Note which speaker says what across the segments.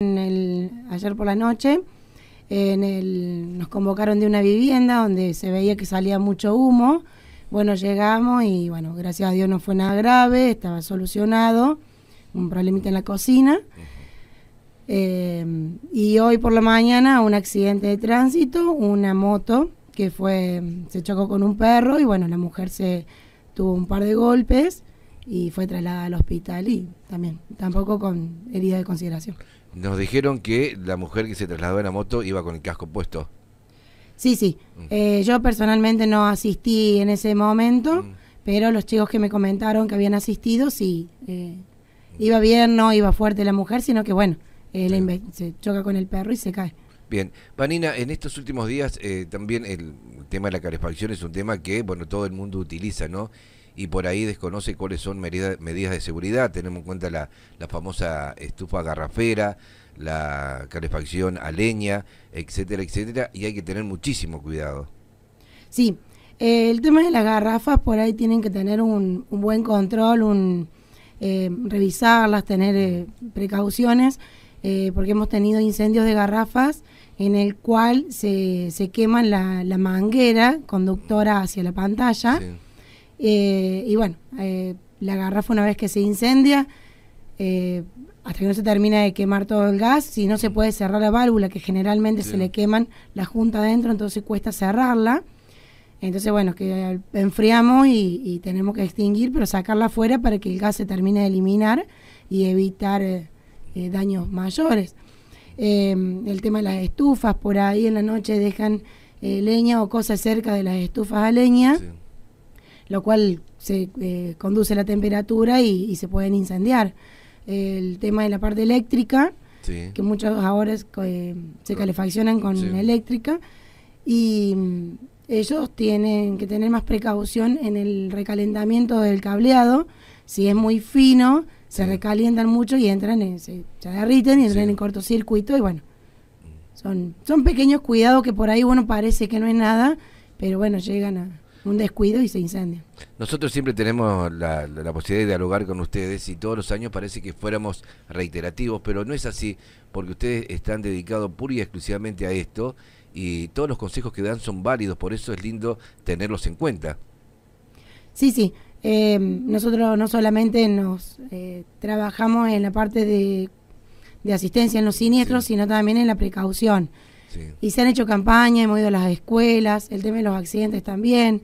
Speaker 1: En el, ayer por la noche en el, nos convocaron de una vivienda donde se veía que salía mucho humo. Bueno, llegamos y bueno, gracias a Dios no fue nada grave, estaba solucionado, un problemita en la cocina. Eh, y hoy por la mañana un accidente de tránsito, una moto que fue, se chocó con un perro y bueno, la mujer se tuvo un par de golpes y fue trasladada al hospital y también, tampoco con herida de consideración.
Speaker 2: Nos dijeron que la mujer que se trasladó en la moto iba con el casco puesto. Sí, sí. Mm.
Speaker 1: Eh, yo personalmente no asistí en ese momento, mm. pero los chicos que me comentaron que habían asistido, sí. Eh, iba bien, no iba fuerte la mujer, sino que bueno, eh, se choca con el perro y se cae.
Speaker 2: Bien, Vanina, en estos últimos días también el tema de la calefacción es un tema que, bueno, todo el mundo utiliza, ¿no? y por ahí desconoce cuáles son medidas de seguridad. Tenemos en cuenta la, famosa estufa garrafera, la calefacción a leña, etcétera, etcétera, y hay que tener muchísimo cuidado.
Speaker 1: Sí, eh, el tema de las garrafas por ahí tienen que tener un, un buen control, un eh, revisarlas, tener eh, precauciones, porque hemos tenido incendios de garrafas en el cual se, se queman la, la manguera conductora hacia la pantalla. Eh, y bueno, eh, la garrafa una vez que se incendia, eh, hasta que no se termina de quemar todo el gas, si no se puede cerrar la válvula, que generalmente se le queman la junta adentro, entonces cuesta cerrarla. Entonces, bueno, que enfriamos y, tenemos que extinguir, pero sacarla afuera para que el gas se termine de eliminar y evitar daños mayores. el tema de las estufas, por ahí en la noche dejan leña o cosas cerca de las estufas a leña lo cual se eh, conduce la temperatura y, se pueden incendiar. El tema de la parte eléctrica, que muchos ahora eh, se calefaccionan con eléctrica, y mm, ellos tienen que tener más precaución en el recalentamiento del cableado. Si es muy fino, se recalientan mucho y entran, se, se, derriten y entran en cortocircuito y bueno, son, son pequeños cuidados que por ahí, bueno, parece que no es nada, pero bueno, llegan a, un descuido y se incendia.
Speaker 2: Nosotros siempre tenemos la, posibilidad de dialogar con ustedes y todos los años parece que fuéramos reiterativos, pero no es así, porque ustedes están dedicados pura y exclusivamente a esto y todos los consejos que dan son válidos, por eso es lindo tenerlos en cuenta.
Speaker 1: Sí, sí. Eh, nosotros no solamente nos eh, trabajamos en la parte de, asistencia en los siniestros, sino también en la precaución. Y se han hecho campañas, hemos ido a las escuelas, el tema de los accidentes también.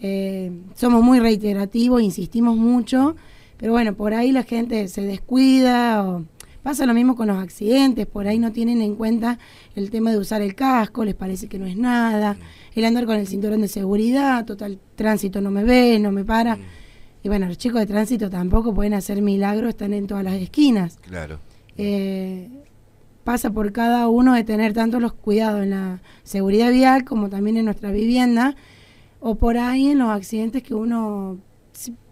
Speaker 1: Eh, somos muy reiterativos, insistimos mucho, pero bueno, por ahí la gente se descuida pasa lo mismo con los accidentes, por ahí no tienen en cuenta el tema de usar el casco, les parece que no es nada, mm. el andar con el cinturón de seguridad, total tránsito no me ve, no me para. Mm. Y bueno, los chicos de tránsito tampoco pueden hacer milagros, están en todas las esquinas. Claro. Eh, pasa por cada uno de tener tanto los cuidados en la seguridad vial como también en nuestra vivienda o por ahí en los accidentes que uno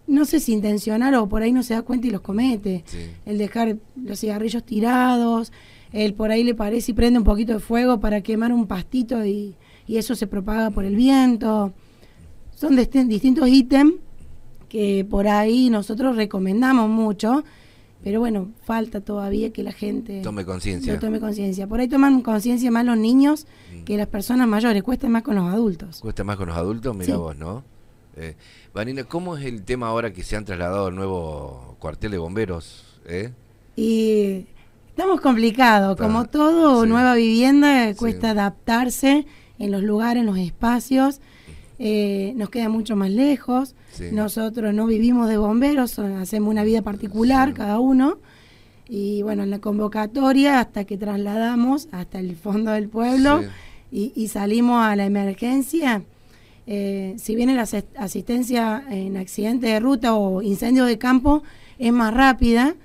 Speaker 1: no sé si intencional o por ahí no se da cuenta y los comete. El dejar los cigarrillos tirados, el por ahí le parece y prende un poquito de fuego para quemar un pastito y, y eso se propaga por el viento. Son distintos ítems que por ahí nosotros recomendamos mucho pero bueno, falta todavía que la gente tome
Speaker 2: conciencia. Tome
Speaker 1: conciencia. Por ahí toman conciencia más los niños mm. que las personas mayores. Cuesta más con los adultos.
Speaker 2: Cuesta más con los adultos, mira vos, ¿no? Eh, Vanina, ¿cómo es el tema ahora que se han trasladado al nuevo cuartel de bomberos? Eh?
Speaker 1: Y estamos complicados. Como todo, nueva vivienda eh, cuesta adaptarse en los lugares, en los espacios. Eh, nos queda mucho más lejos, nosotros no vivimos de bomberos, hacemos una vida particular cada uno, y bueno, en la convocatoria hasta que trasladamos hasta el fondo del pueblo y, salimos a la emergencia, eh, si bien la asistencia en accidente de ruta o incendio de campo es más rápida,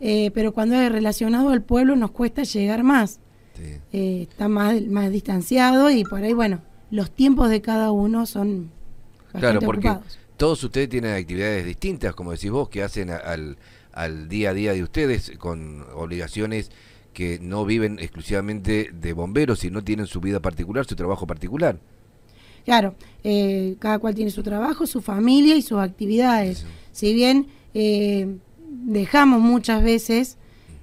Speaker 1: eh, pero cuando es relacionado al pueblo nos cuesta llegar más. está más, más distanciado y por ahí, bueno, los tiempos de cada uno son...
Speaker 2: Claro, porque todos ustedes tienen actividades distintas, como decís vos, que hacen al, al día a día de ustedes con obligaciones que no viven exclusivamente de bomberos, sino tienen su vida particular, su trabajo particular.
Speaker 1: Claro, eh, cada cual tiene su trabajo, su familia y sus actividades. Si bien eh, dejamos muchas veces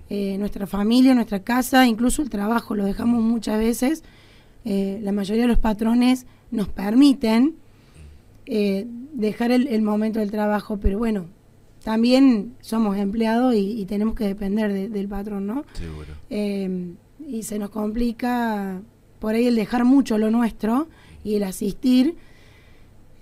Speaker 1: eh, nuestra familia, nuestra casa, incluso el trabajo, lo dejamos muchas veces eh, la mayoría de los patrones nos permiten eh, dejar el, momento del trabajo, pero bueno, también somos empleados y, tenemos que depender del patrón, ¿no? Seguro. Eh, y se nos complica por ahí el dejar mucho lo nuestro y el asistir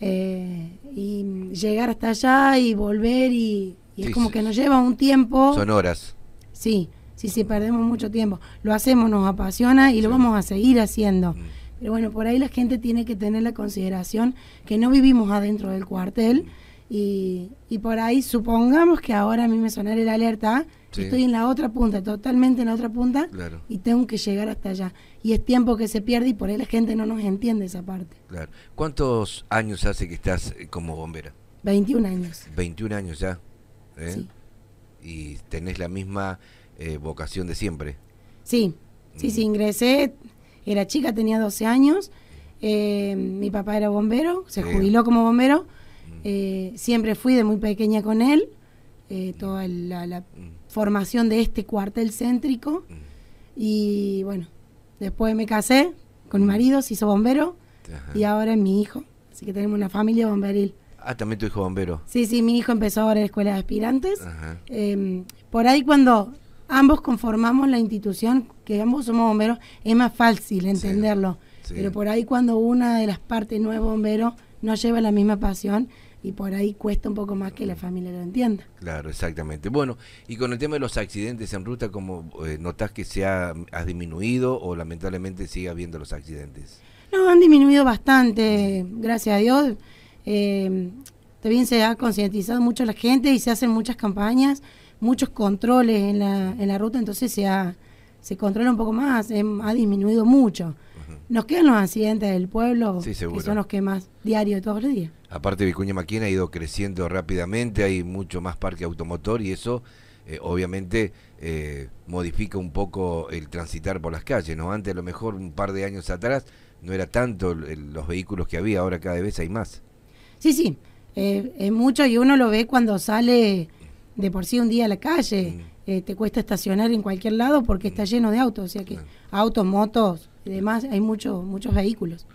Speaker 1: y llegar hasta allá y volver y, es como que nos lleva un tiempo. Son horas. Sí si sí, sí, perdemos mucho tiempo. Lo hacemos, nos apasiona y lo vamos a seguir haciendo. Mm. Pero bueno, por ahí la gente tiene que tener la consideración que no vivimos adentro del cuartel y, por ahí supongamos que ahora a mí me sonará la alerta, estoy en la otra punta, totalmente en la otra punta y tengo que llegar hasta allá. Y es tiempo que se pierde y por ahí la gente no nos entiende esa parte.
Speaker 2: Claro. ¿Cuántos años hace que estás eh, como bombera?
Speaker 1: 21 años.
Speaker 2: 21 años ya. ¿eh? Y tenés la misma eh, vocación de siempre.
Speaker 1: Sí, sí, sí, ingresé, era chica, tenía 12 años, eh, mi papá era bombero, se jubiló como bombero, eh, siempre fui de muy pequeña con él, toda la, formación de este cuartel céntrico, y bueno, después me casé con mi marido, se hizo bombero, y ahora es mi hijo, así que tenemos una familia bomberil.
Speaker 2: Ah, también tu hijo bombero.
Speaker 1: Sí, sí, mi hijo empezó ahora en la escuela de aspirantes. Em, por ahí cuando ambos conformamos la institución, que ambos somos bomberos, es más fácil entenderlo. Pero por ahí cuando una de las partes no es bombero, no lleva la misma pasión y por ahí cuesta un poco más que la familia lo entienda.
Speaker 2: Claro, exactamente. Bueno, y con el tema de los accidentes en ruta, ¿cómo eh, notas que se ha, disminuido o lamentablemente sigue habiendo los accidentes?
Speaker 1: No, han disminuido bastante, gracias a Dios. Eh, también se ha concientizado mucho la gente y se hacen muchas campañas muchos controles en la, en la ruta, entonces se, ha, se controla un poco más, em, ha disminuido mucho. Nos quedan los accidentes del pueblo, que son los que más diario de todos los días.
Speaker 2: Aparte, Vicuña Maquina ha ido creciendo rápidamente, hay mucho más parque automotor y eso eh, obviamente eh, modifica un poco el transitar por las calles, ¿no? Antes, a lo mejor un par de años atrás, no era tanto los vehículos que había, ahora cada vez hay más.
Speaker 1: Sí, sí, eh, es mucho y uno lo ve cuando sale de por sí un día a la calle, mm. eh, te cuesta estacionar en cualquier lado porque mm. está lleno de autos, o sea que autos, motos y demás, hay muchos muchos vehículos.